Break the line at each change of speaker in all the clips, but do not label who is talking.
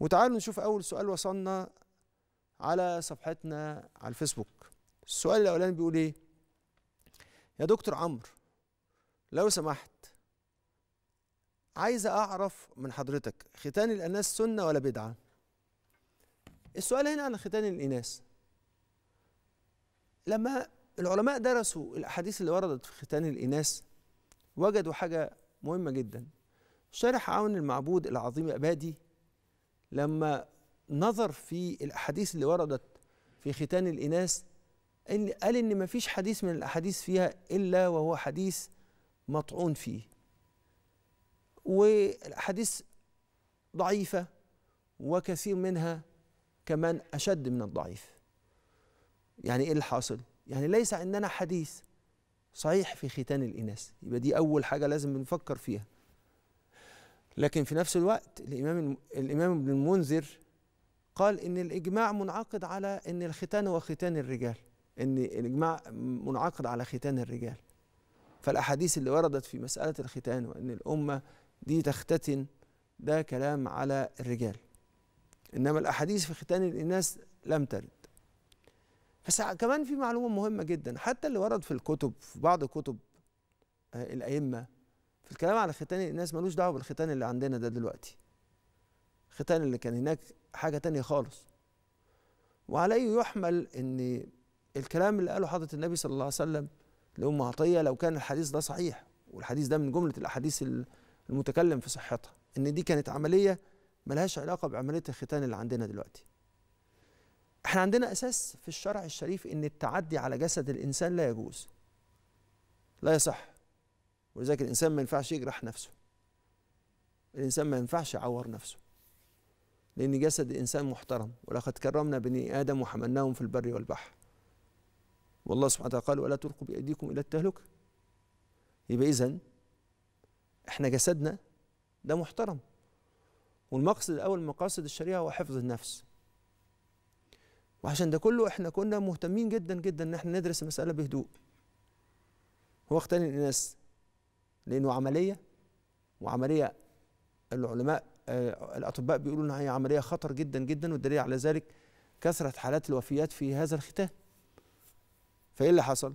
وتعالوا نشوف أول سؤال وصلنا على صفحتنا على الفيسبوك السؤال الأولاني بيقول إيه يا دكتور عمرو لو سمحت عايز أعرف من حضرتك ختان الأناث سنة ولا بدعة السؤال هنا عن ختان الإناث لما العلماء درسوا الأحاديث اللي وردت في ختان الإناث وجدوا حاجة مهمة جدا شارح عون المعبود العظيم أبادي لما نظر في الاحاديث اللي وردت في ختان الاناث قال ان ما فيش حديث من الاحاديث فيها الا وهو حديث مطعون فيه والاحاديث ضعيفه وكثير منها كمان اشد من الضعيف يعني ايه اللي حاصل يعني ليس عندنا حديث صحيح في ختان الاناث يبقى دي اول حاجه لازم نفكر فيها لكن في نفس الوقت الإمام الإمام ابن المنذر قال إن الإجماع منعقد على إن الختان هو ختان الرجال إن الإجماع منعقد على ختان الرجال فالأحاديث اللي وردت في مسألة الختان وإن الأمة دي تختتن ده كلام على الرجال إنما الأحاديث في ختان الإناث لم ترد بس كمان في معلومة مهمة جدا حتى اللي ورد في الكتب في بعض كتب آه، الأئمة الكلام على ختان الناس ملوش دعوه بالختان اللي عندنا ده دلوقتي ختان اللي كان هناك حاجه تانية خالص وعليه يحمل ان الكلام اللي قاله حضره النبي صلى الله عليه وسلم لام عطيه لو كان الحديث ده صحيح والحديث ده من جمله الاحاديث المتكلم في صحتها ان دي كانت عمليه ملهاش علاقه بعمليه الختان اللي عندنا دلوقتي احنا عندنا اساس في الشرع الشريف ان التعدي على جسد الانسان لا يجوز لا يصح ولذلك الانسان ما ينفعش يجرح نفسه الانسان ما ينفعش يعور نفسه لان جسد الانسان محترم ولقد كرمنا بني ادم وحملناهم في البر والبحر والله سبحانه وتعالى قال ولا تلقوا بايديكم الى التهلكه يبقى اذا احنا جسدنا ده محترم والمقصد الاول من مقاصد الشريعه هو حفظ النفس وعشان ده كله احنا كنا مهتمين جدا جدا ان احنا ندرس المساله بهدوء هو اختلف الناس لانه عمليه وعمليه العلماء آه، الاطباء بيقولوا انها هي عمليه خطر جدا جدا والدليل على ذلك كثره حالات الوفيات في هذا الختان فايه اللي حصل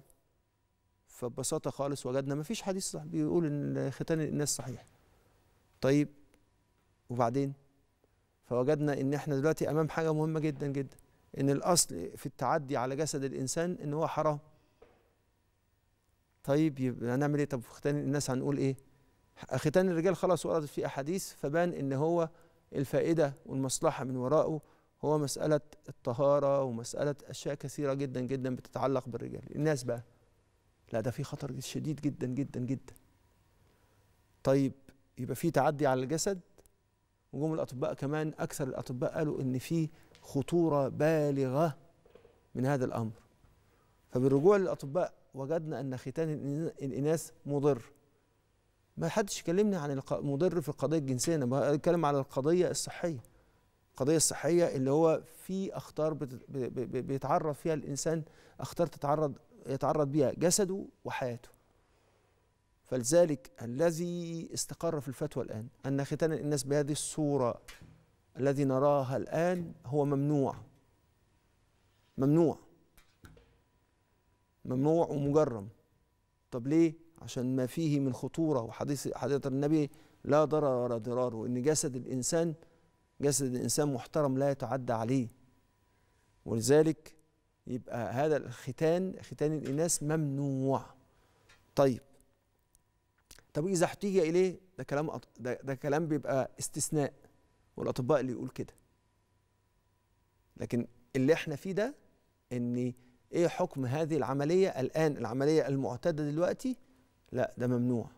فببساطه خالص وجدنا ما فيش حديث صح بيقول ان ختان الناس صحيح طيب وبعدين فوجدنا ان احنا دلوقتي امام حاجه مهمه جدا جدا ان الاصل في التعدي على جسد الانسان ان هو حرام طيب يبقى هنعمل ايه طب في ختان الناس هنقول ايه ختان الرجال خلاص وردت في احاديث فبان ان هو الفائده والمصلحه من وراءه هو مساله الطهاره ومساله اشياء كثيره جدا جدا بتتعلق بالرجال الناس بقى لا ده في خطر شديد جدا جدا جدا طيب يبقى في تعدي على الجسد وجم الاطباء كمان اكثر الاطباء قالوا ان في خطوره بالغه من هذا الامر فبالرجوع للاطباء وجدنا أن ختان الإناث مضر ما حدش كلمني عن المضر في القضية الجنسية أنا بتكلم على القضية الصحية القضية الصحية اللي هو في أخطار بيتعرض فيها الإنسان أخطار تتعرض يتعرض بها جسده وحياته فلذلك الذي استقر في الفتوى الآن أن ختان الناس بهذه الصورة الذي نراها الآن هو ممنوع ممنوع ممنوع ومجرم طب ليه عشان ما فيه من خطورة وحديث حديث النبي لا ضرر ولا ضرار وان جسد الإنسان جسد الإنسان محترم لا يتعدى عليه ولذلك يبقى هذا الختان ختان الإناث ممنوع طيب طب إذا احتج إليه ده كلام ده, ده كلام بيبقى استثناء والأطباء اللي يقول كده لكن اللي احنا فيه ده إن ايه حكم هذه العمليه الان العمليه المعتاده دلوقتي لا ده ممنوع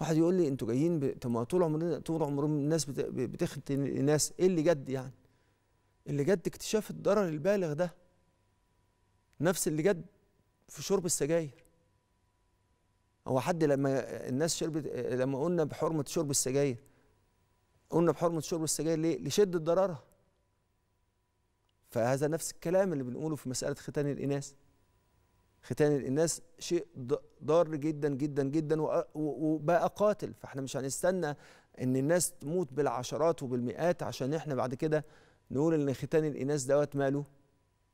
واحد يقول لي انتوا جايين ب... طب ما طول عمرنا طول عمر الناس بت... بتختن الناس ايه اللي جد يعني اللي جد اكتشاف الضرر البالغ ده نفس اللي جد في شرب السجاير هو حد لما الناس شربت لما قلنا بحرمه شرب السجاير قلنا بحرمه شرب السجاير ليه لشده ضررها فهذا نفس الكلام اللي بنقوله في مسألة ختان الإناث ختان الإناث شيء ضار جدا جدا جدا وبقى قاتل فاحنا مش هنستنى إن الناس تموت بالعشرات وبالمئات عشان احنا بعد كده نقول إن ختان الإناث دوت ماله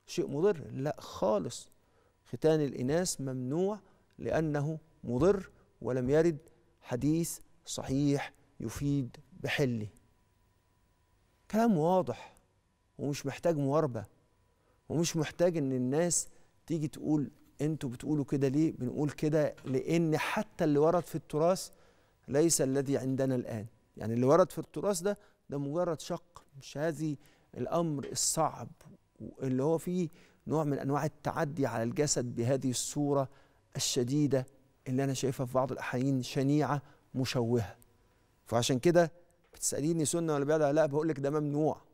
شيء مضر لا خالص ختان الإناث ممنوع لأنه مضر ولم يرد حديث صحيح يفيد بحله كلام واضح ومش محتاج مواربه ومش محتاج ان الناس تيجي تقول انتوا بتقولوا كده ليه بنقول كده لان حتى اللي ورد في التراث ليس الذي عندنا الان يعني اللي ورد في التراث ده ده مجرد شق مش هذه الامر الصعب اللي هو فيه نوع من انواع التعدي على الجسد بهذه الصوره الشديده اللي انا شايفها في بعض الاحيان شنيعه مشوهه فعشان كده بتساليني سنه ولا بدعه لا بقول لك ده ممنوع